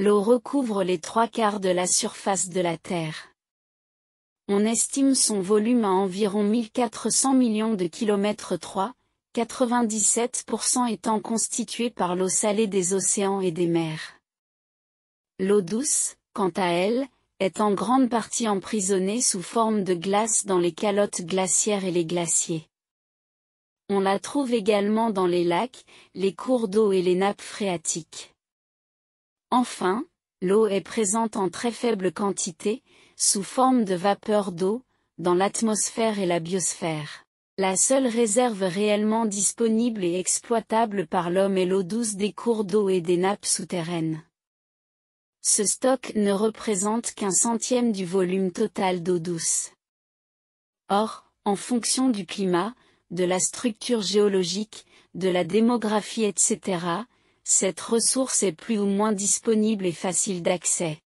L'eau recouvre les trois quarts de la surface de la Terre. On estime son volume à environ 1400 millions de kilomètres 3, 97% étant constitué par l'eau salée des océans et des mers. L'eau douce, quant à elle, est en grande partie emprisonnée sous forme de glace dans les calottes glaciaires et les glaciers. On la trouve également dans les lacs, les cours d'eau et les nappes phréatiques. Enfin, l'eau est présente en très faible quantité, sous forme de vapeur d'eau, dans l'atmosphère et la biosphère. La seule réserve réellement disponible et exploitable par l'homme est l'eau douce des cours d'eau et des nappes souterraines. Ce stock ne représente qu'un centième du volume total d'eau douce. Or, en fonction du climat, de la structure géologique, de la démographie etc., cette ressource est plus ou moins disponible et facile d'accès.